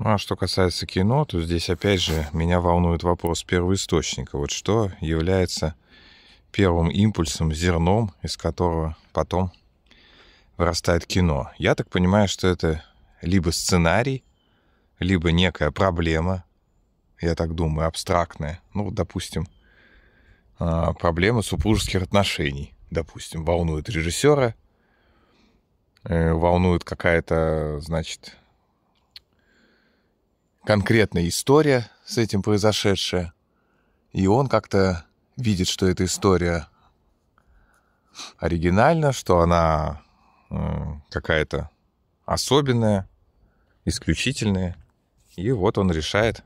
Ну, а что касается кино, то здесь опять же меня волнует вопрос первоисточника. Вот что является первым импульсом, зерном, из которого потом вырастает кино. Я так понимаю, что это либо сценарий, либо некая проблема, я так думаю, абстрактная. Ну, допустим, а, проблема супружеских отношений, допустим, волнует режиссера, э, волнует какая-то, значит, конкретная история с этим произошедшая, и он как-то видит, что эта история оригинальна, что она какая-то особенная, исключительная, и вот он решает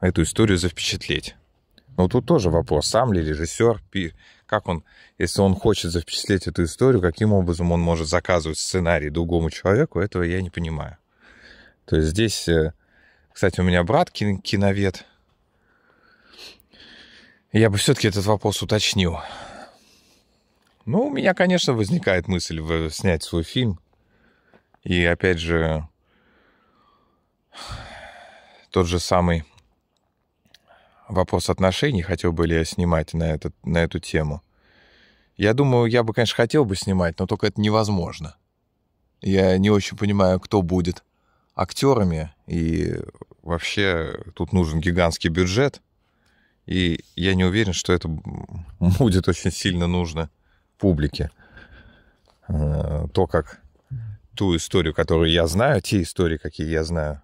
эту историю завпечатлеть. Но тут тоже вопрос, сам ли режиссер, как он, если он хочет завпечатлеть эту историю, каким образом он может заказывать сценарий другому человеку, этого я не понимаю. То есть здесь, э, кстати, у меня брат киновед. Я бы все-таки этот вопрос уточнил. Ну, у меня, конечно, возникает мысль снять свой фильм. И опять же, тот же самый вопрос отношений, хотел бы ли я снимать на, этот, на эту тему. Я думаю, я бы, конечно, хотел бы снимать, но только это невозможно. Я не очень понимаю, кто будет актерами, и вообще тут нужен гигантский бюджет, и я не уверен, что это будет очень сильно нужно публике. Э, то, как ту историю, которую я знаю, те истории, какие я знаю,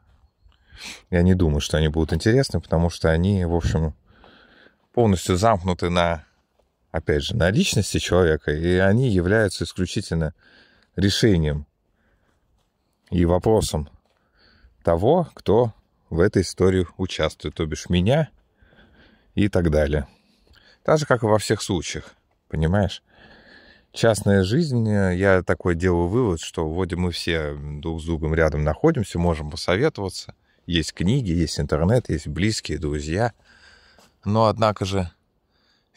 я не думаю, что они будут интересны, потому что они, в общем, полностью замкнуты на, опять же, на личности человека, и они являются исключительно решением и вопросом того, кто в этой истории участвует, то бишь меня и так далее. Так же, как и во всех случаях, понимаешь? Частная жизнь, я такой делаю вывод, что вроде мы все друг с другом рядом находимся, можем посоветоваться. Есть книги, есть интернет, есть близкие, друзья. Но, однако же,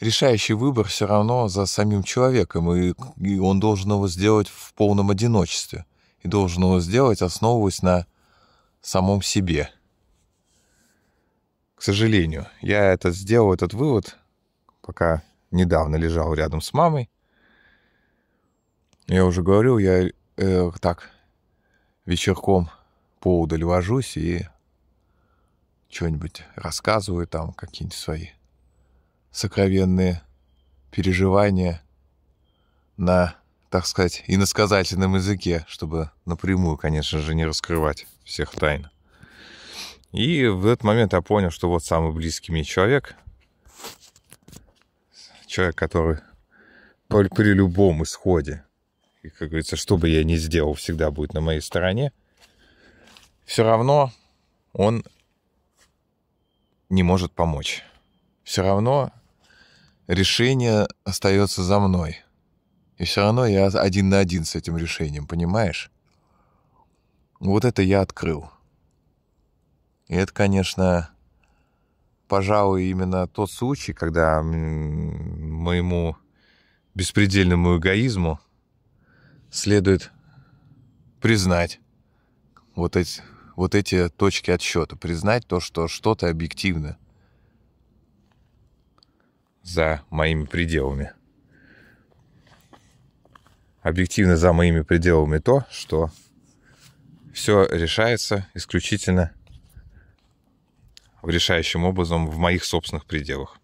решающий выбор все равно за самим человеком, и, и он должен его сделать в полном одиночестве. И должен его сделать, основываясь на самом себе. К сожалению, я этот, сделал этот вывод, пока недавно лежал рядом с мамой. Я уже говорил, я э, так вечерком поудаль вожусь и что-нибудь рассказываю там, какие-нибудь свои сокровенные переживания на так сказать, иносказательном языке, чтобы напрямую, конечно же, не раскрывать всех тайн. И в этот момент я понял, что вот самый близкий мне человек, человек, который при, любом исходе, и, как говорится, что бы я ни сделал, всегда будет на моей стороне, все равно он не может помочь. Все равно решение остается за мной – и все равно я один на один с этим решением, понимаешь? Вот это я открыл. И это, конечно, пожалуй, именно тот случай, когда моему беспредельному эгоизму следует признать вот эти, вот эти точки отсчета, признать то, что что-то объективно за моими пределами объективно за моими пределами то, что все решается исключительно решающим образом в моих собственных пределах.